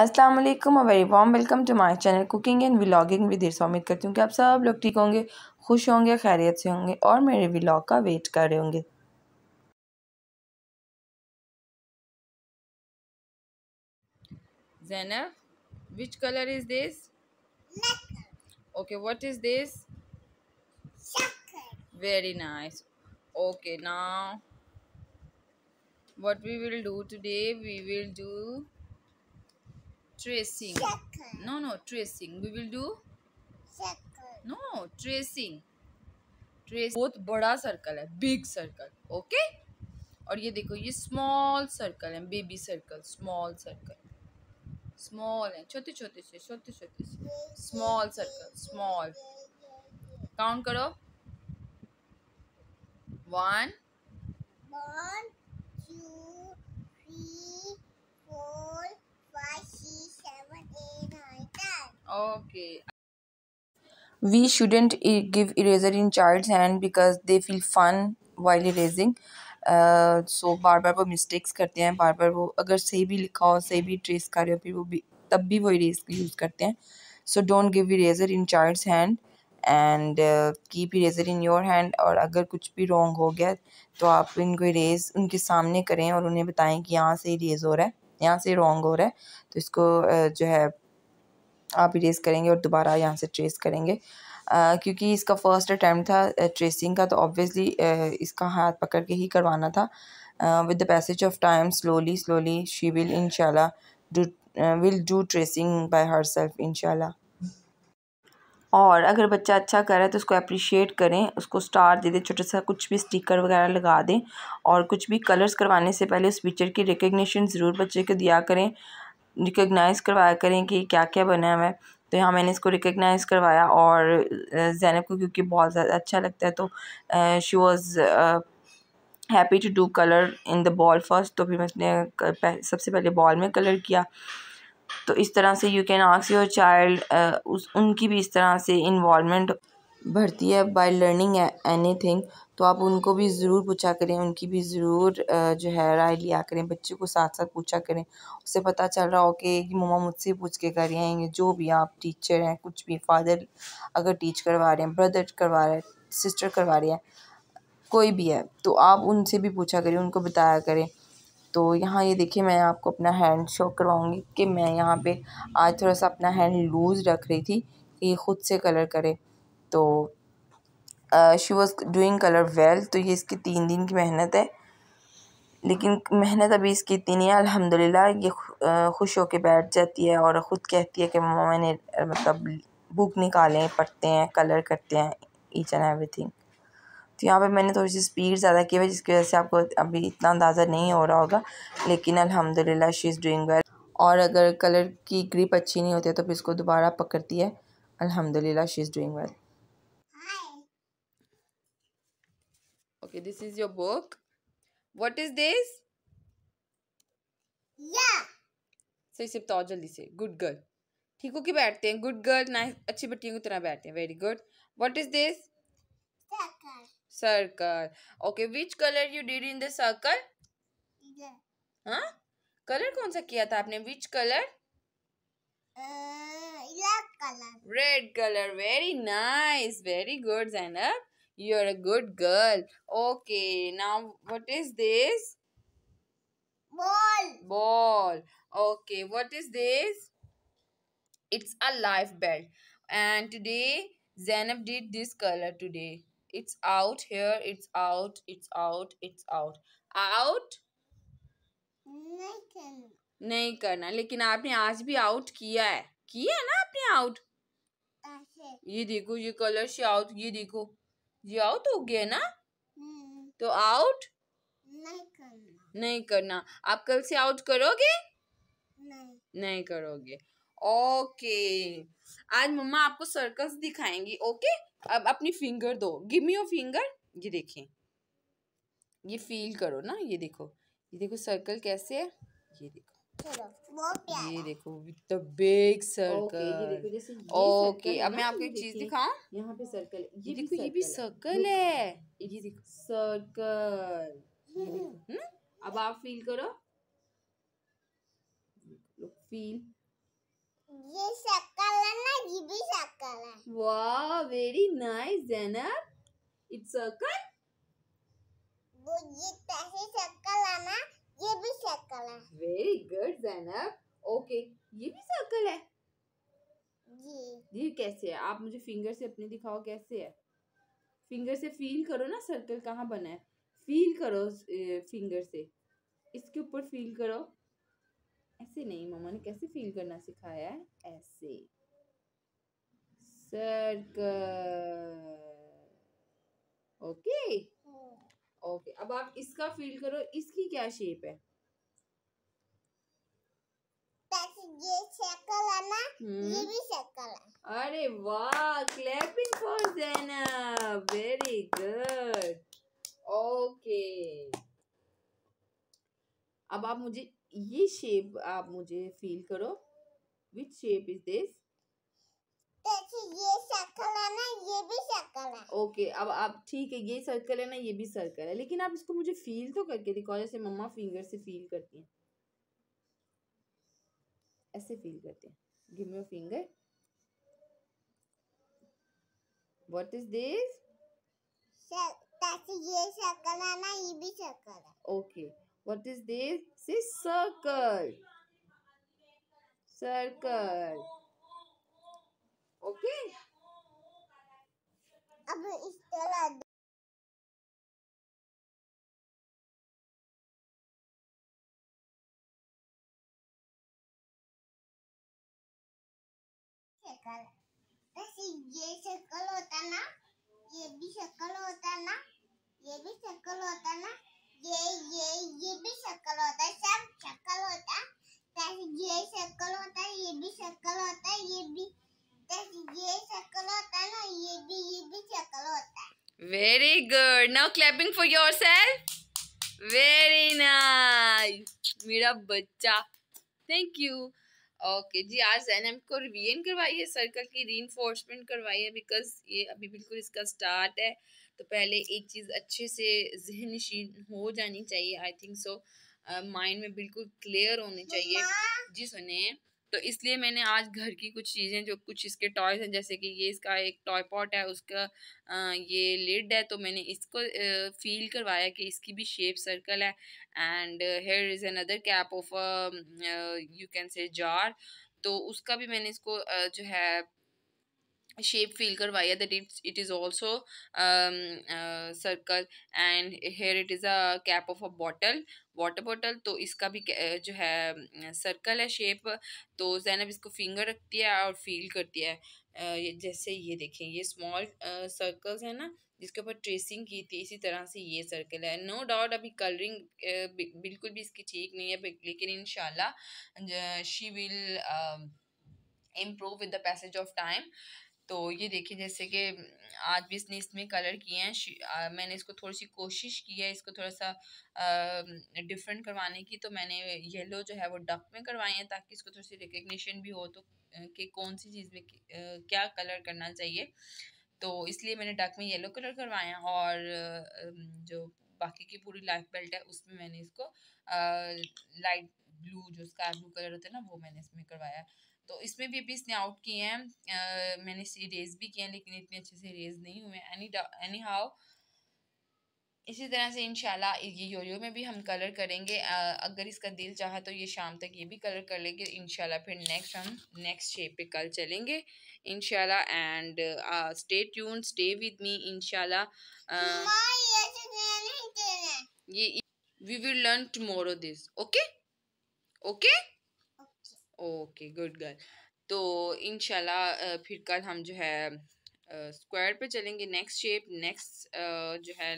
अस्सलाम वालेकुम a very warm welcome to my channel cooking and vlogging भी देर से उम्मीद करती हूँ कि आप सब लोग ठीक होंगे खुश होंगे खैरियत से होंगे और मेरे व्लॉग का वेट कर रहे होंगे Zainab which colour is this okay what is this very nice okay now what we will do today we will do tracing circle. no no tracing we will do circle. no tracing trace बहुत बड़ा circle है big circle okay और ये देखो ये small circle है baby circle small circle small है छोटे छोटे से छोटे छोटे से स्मॉल सर्कल स्मॉल काउंट करो one okay we shouldn't give eraser in child's hand because they feel fun while erasing so बार बार वो मिस्टेक्स करते हैं बार बार वो अगर सही भी लिखा हो सही भी ट्रेस कर रहे हो फिर वो भी तब भी वो इरेज यूज़ करते हैं so don't give eraser in child's hand and keep eraser in your hand और अगर कुछ भी रॉन्ग हो गया तो आप इनको इरेज उनके सामने करें और उन्हें बताएं कि यहाँ से इरेज हो रहा है यहाँ से रॉन्ग हो रहा है तो इसको uh, जो है आप इरेज़ करेंगे और दोबारा यहाँ से ट्रेस करेंगे क्योंकि इसका फर्स्ट अटैम्प्ट था ट्रेसिंग का तो ऑब्वियसली इसका हाथ पकड़ के ही करवाना था with the passage of time slowly slowly she will in will do tracing by herself इनशाला और अगर बच्चा अच्छा कर रहा है तो उसको अप्रिशिएट करें उसको स्टार दे दें छोटा सा कुछ भी स्टिकर वगैरह लगा दें और कुछ भी कलर्स करवाने से पहले उस पिक्चर की रिकग्निशन ज़रूर बच्चे को दिया करें रिकगनाइज़ करवाया करें कि क्या क्या बना हुआ है तो यहाँ मैंने इसको रिकगनाइज़ करवाया और ज़ैनब को क्योंकि बहुत ज़्यादा अच्छा लगता है तो she was happy to do colour in the ball first तो फिर मैंने सबसे पहले बॉल में कलर किया तो इस तरह से you can ask your child उस उनकी भी इस तरह से इन्वॉलमेंट भर्ती है बाय लर्निंग एनीथिंग तो आप उनको भी ज़रूर पूछा करें उनकी भी ज़रूर जो है राय लिया करें बच्चे को साथ साथ पूछा करें उससे पता चल रहा हो कि मम्मा मुझसे पूछ के कर रहे हैं जो भी आप टीचर हैं कुछ भी फादर अगर टीच करवा रहे हैं ब्रदर करवा रहे हैं सिस्टर करवा रहे हैं कोई भी है तो आप उनसे भी पूछा करें उनको बताया करें तो यहाँ ये देखिए मैं आपको अपना हैंड शो करवाऊँगी कि मैं यहाँ पर आज थोड़ा सा अपना हैंड लूज़ रख रही थी कि ये ख़ुद से कलर करें तो she was doing colour well तो ये इसकी तीन दिन की मेहनत है लेकिन मेहनत अभी इसकी इतनी नहीं है अलहमदिल्ला ये खुश होकर बैठ जाती है और ख़ुद कहती है कि मम्मा मैंने मतलब बुक निकालें पढ़ते हैं कलर करते हैं ईच एंड एवरीथिंग तो यहाँ पे मैंने थोड़ी सी स्पीड ज़्यादा की है जिसकी वजह से आपको अभी इतना अंदाज़ा नहीं हो रहा होगा लेकिन अलहमदिल्ला शी इज़ डूइंग वेल और अगर कलर की ग्रिप अच्छी नहीं होती है तो फिर इसको दोबारा पकड़ती है अलहमदिल्ला she is doing well okay this is your book what is this yeah सही से बताओ जल्दी से गुड गर्ल ठीक हो कि बैठते हैं गुड गर्ल नाइस अच्छी बच्चियों की तरह बैठते हैं very good what is this circle okay which colour you did in the circle हाँ कलर कौन सा किया था आपने which colour red colour red colour very nice very good Zainab You're a good girl. Okay, now what is this? Ball. Ball. Okay, what is this? It's a life belt. And today, Zainab did this color today. It's out here, it's out, it's out, it's out. Out? नहीं करना नहीं करना लेकिन आपने आज out out किया है किया है ना आपने आउट ये देखो ये कलर से ये आउट हो गया ना हम्म। तो आउट नहीं करना नहीं करना आप कल से आउट करोगे नहीं नहीं करोगे ओके आज मम्मा आपको सर्कस दिखाएंगी ओके अब अपनी फिंगर दो गिव मी योर फिंगर ये देखें ये फील करो ना ये देखो ये देखो सर्कल कैसे है ये देखो ये देखो विद बिग सर्कल ओके अब मैं आपको एक चीज दिखाऊं यहाँ पे सर्कल ये देखो ये भी सर्कल है ये देखो सर्कल हम्म। हम्म, अब आप फील करो फील ये सर्कल है ना ये भी सर्कल है वाह very nice Zainab it's circle वो ये पहले सर्कल है ना ये भी सर्कल है जैनब ओके ये भी सर्कल है ये ये कैसे है आप मुझे फिंगर से अपने दिखाओ कैसे है फिंगर से फील करो ना सर्कल कहाँ बना है फील करो फिंगर से इसके ऊपर फील करो ऐसे नहीं मम्मा ने कैसे फील करना सिखाया है ऐसे सर्कल ओके ओके अब आप इसका फील करो इसकी क्या शेप है ये शक्ल हम्म। है ना ये भी शक्ल है अरे वाह clapping for Zaina very good okay अब आप मुझे ये शेप आप मुझे फील करो which shape is this okay okay, अब आप ठीक है ये सर्कल है ना ये भी सर्कल है लेकिन आप इसको मुझे फील तो करके दिखाओ जैसे मम्मा फिंगर से फील करती हैं ऐसे फील करते हैं give me finger what is this ये सर्कल है ना ये भी सर्कल है okay what is this say circle circle okay अब इस तरह शक्ल वैसे ये शक्ल होता ना ये भी शक्ल होता ना ये भी शक्ल होता ना ये ये ये भी शक्ल होता सब शक्ल होता वैसे ये शक्ल होता ये भी शक्ल होता ये भी वैसे ये शक्ल होता ना ये भी ये भी शक्ल होता very good now clapping for yourself. Very nice मेरा बच्चा थैंक यू ओके जी आज एन को रिवीजन करवाई है सर्कल की री करवाई है बिकॉज ये अभी बिल्कुल इसका स्टार्ट है तो पहले एक चीज़ अच्छे से जहन नशीन हो जानी चाहिए आई थिंक सो माइंड में बिल्कुल क्लियर होनी चाहिए जी सुने तो इसलिए मैंने आज घर की कुछ चीज़ें जो कुछ इसके टॉयज़ हैं जैसे कि ये इसका एक टॉय पॉट है उसका ये लिड है तो मैंने इसको फील करवाया कि इसकी भी शेप सर्कल है and here is another cap of you can say jar तो उसका भी मैंने इसको जो है shape feel karwaya that it it is also um, uh, circle and here it is a cap of a bottle water bottle तो इसका भी जो है सर्कल है शेप तो जैनब इसको फिंगर रखती है और फील करती है जैसे ये देखें ये स्मॉल सर्कल्स है ना जिसके ऊपर ट्रेसिंग की थी इसी तरह से ये सर्कल है नो no डाउट अभी कलरिंग बिल्कुल भी इसकी ठीक नहीं है लेकिन in she will improve with the passage of time तो ये देखिए जैसे कि आज भी इसने इसमें कलर किए हैं मैंने इसको थोड़ी सी कोशिश की है इसको थोड़ा सा डिफरेंट करवाने की तो मैंने येलो जो है वो डक में करवाए हैं ताकि इसको थोड़ी सी रिकग्निशन भी हो तो कि कौन सी चीज़ में क्या कलर करना चाहिए तो इसलिए मैंने डक में येलो कलर करवाया और जो बाकी की पूरी लाइफ बेल्ट है उसमें मैंने इसको लाइट ब्लू जो स्काई ब्लू कलर होता है ना वो मैंने इसमें करवाया तो इसमें भी अभी इसने आउट किए हैं मैंने इसे रेज भी किए हैं लेकिन इतने अच्छे से रेज नहीं हुए एनी एनी हाउ इसी तरह से इनशाला ये योयो में भी हम कलर करेंगे आ, अगर इसका दिल चाहा तो ये शाम तक ये भी कलर कर लेंगे इनशाला फिर नेक्स्ट हम नेक्स्ट शेप पे कल चलेंगे इनशाला and stay tune stay with me इन ये we will learn tomorrow this okay okay okay good girl तो इन फिर कल हम जो है स्क्वायर पे चलेंगे नेक्स्ट शेप नेक्स्ट जो है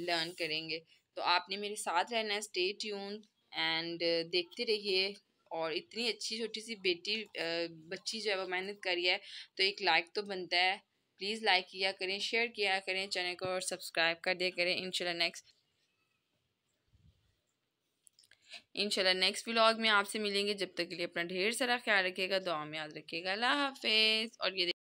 लर्न करेंगे तो आपने मेरे साथ रहना है स्टे ट्यून एंड देखते रहिए और इतनी अच्छी छोटी सी बेटी बच्ची जो है वो मेहनत करी है तो एक लाइक तो बनता है प्लीज़ लाइक किया करें शेयर किया करें चैनल को और सब्सक्राइब कर दिया करें इनशाला नेक्स्ट इंशाल्लाह नेक्स्ट व्लॉग में आपसे मिलेंगे जब तक के लिए अपना ढेर सारा ख्याल रखिएगा दुआ में याद रखिएगा अल्लाह हाफिज़ और ये